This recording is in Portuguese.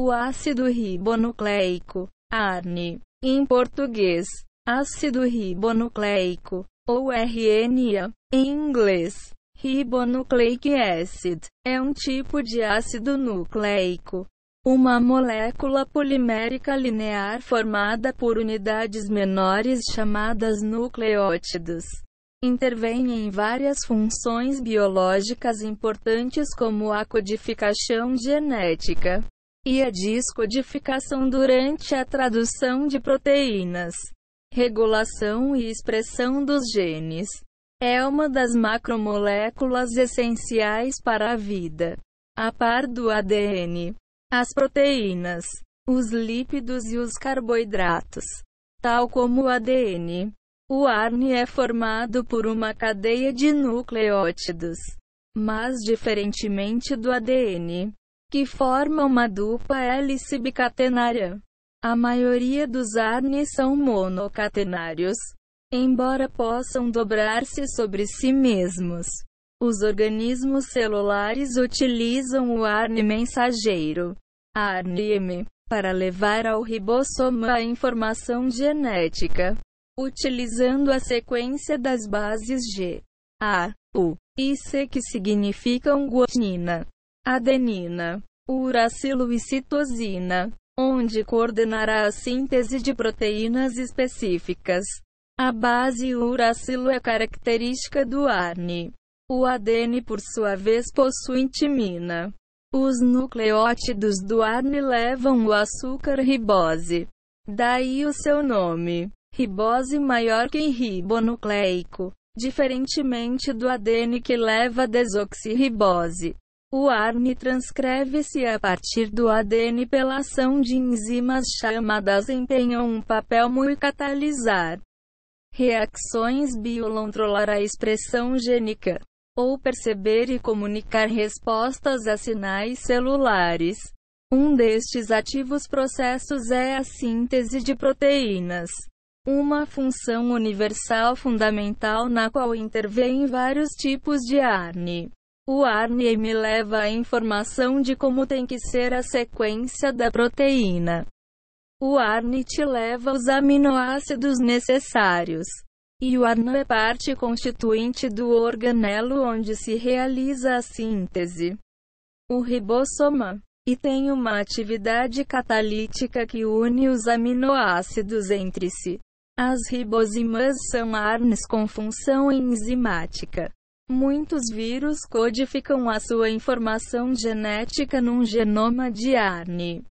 O ácido ribonucleico, ARN, em português, ácido ribonucleico, ou RNA, em inglês, ribonucleic acid, é um tipo de ácido nucleico. Uma molécula polimérica linear formada por unidades menores chamadas nucleótidos. Intervém em várias funções biológicas importantes como a codificação genética, e a descodificação durante a tradução de proteínas. Regulação e expressão dos genes é uma das macromoléculas essenciais para a vida. A par do ADN, as proteínas, os lípidos e os carboidratos, tal como o ADN, o ARN é formado por uma cadeia de nucleótidos. Mas diferentemente do ADN, que forma uma dupla hélice bicatenária. A maioria dos arnes são monocatenários, embora possam dobrar-se sobre si mesmos. Os organismos celulares utilizam o arne mensageiro, arne m para levar ao ribossoma a informação genética, utilizando a sequência das bases G, A, U e C que significam guanina adenina, uracilo e citosina, onde coordenará a síntese de proteínas específicas. A base uracilo é característica do ARN. O ADN, por sua vez, possui timina. Os nucleótidos do ARN levam o açúcar ribose. Daí o seu nome. Ribose maior que ribonucleico, diferentemente do ADN que leva desoxirribose. O ARN transcreve-se a partir do ADN pela ação de enzimas chamadas empenham um papel muito catalisar reações biolontrolar a expressão gênica ou perceber e comunicar respostas a sinais celulares. Um destes ativos processos é a síntese de proteínas, uma função universal fundamental na qual intervêm vários tipos de ARN. O RNA me leva a informação de como tem que ser a sequência da proteína. O RNA te leva os aminoácidos necessários. E o RNA é parte constituinte do organelo onde se realiza a síntese. O ribossoma. E tem uma atividade catalítica que une os aminoácidos entre si. As ribozimas são ARNs com função enzimática. Muitos vírus codificam a sua informação genética num genoma de ARN.